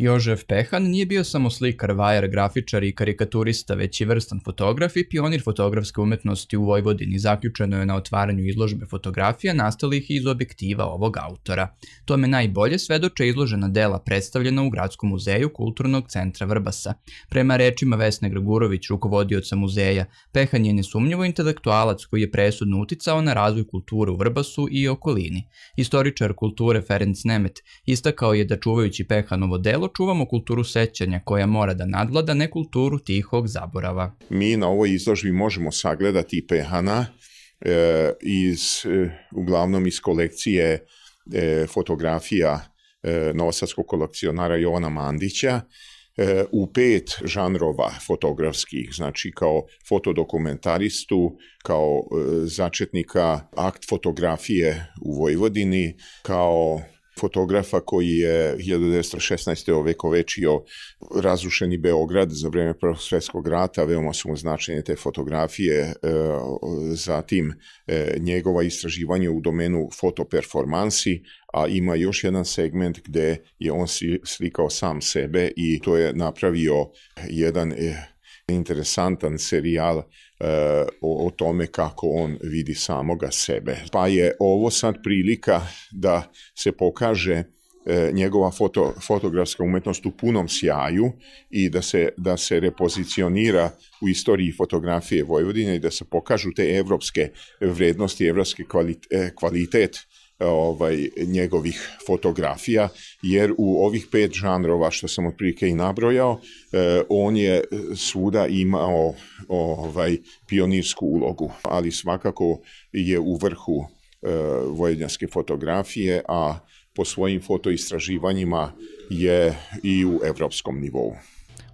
Jožef Pehan nije bio samo slikar, vajar, grafičar i karikaturista, već i vrstan fotograf i pionir fotografske umetnosti u Vojvodini. Zaključeno je na otvaranju izložbe fotografija nastalih iz objektiva ovog autora. Tome najbolje svedoče izložena dela predstavljena u Gradskom muzeju Kulturnog centra Vrbasa. Prema rečima Vesne Gregurović, rukovodioca muzeja, Pehan je nesumnjivo intelektualac koji je presudno uticao na razvoj kulture u Vrbasu i okolini. Istoričar kulture Ferenc Nemet istakao je da čuvajući Pehanovo delo očuvamo kulturu sećanja koja mora da nadvlada kulturu tihog zaborava. Mi na ovoj izložbi možemo sagledati Pehana e, iz, e, uglavnom iz kolekcije e, fotografija e, novosadskog kolekcionara Jovana Mandića, e, u pet žanrova fotografskih, znači kao fotodokumentaristu, kao e, začetnika akt fotografije u Vojvodini, kao fotografa koji je 1916. večio razrušeni Beograd za vreme Prvog svetskog rata, veoma su mu značenje te fotografije, e, zatim e, njegova istraživanja u domenu fotoperformansi, a ima još jedan segment gde je on slikao sam sebe i to je napravio jedan e, interesantan serijal e, o, o tome kako on vidi samoga sebe. Pa je ovo sad prilika da se pokaže e, njegova foto, fotografska umetnost u punom sjaju i da se, da se repozicionira u istoriji fotografije Vojvodine i da se pokažu te evropske vrednosti, evropski e, kvalitet, kvalitet E, ovaj, njegovih fotografija, jer u ovih pet žanrova što sam otprilike i nabrojao, eh, on je svuda imao ovaj, pionirsku ulogu, ali svakako je u vrhu eh, fotografije, a po svojim fotoistraživanjima je i u evropskom nivou.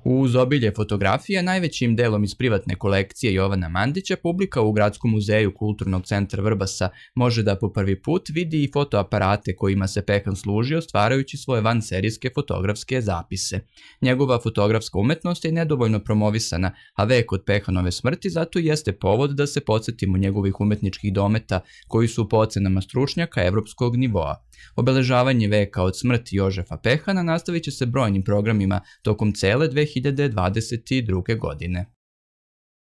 Uz obilje fotografija, najvećim delom iz privatne kolekcije Jovana Mandića, publika u Gradskom muzeju Kulturnog centra Vrbasa može da po prvi put vidi i fotoaparate kojima se Pehan služio stvarajući svoje vanserijske fotografske zapise. Njegova fotografska umetnost je nedovoljno promovisana, a vek od Pehanove smrti zato jeste povod da se podsjetimo njegovih umetničkih dometa koji su po ocenama stručnjaka evropskog nivoa. Obeležavanje veka od smrti Jožefa Pehana nastavit će se brojnim programima tokom cele 2022. godine.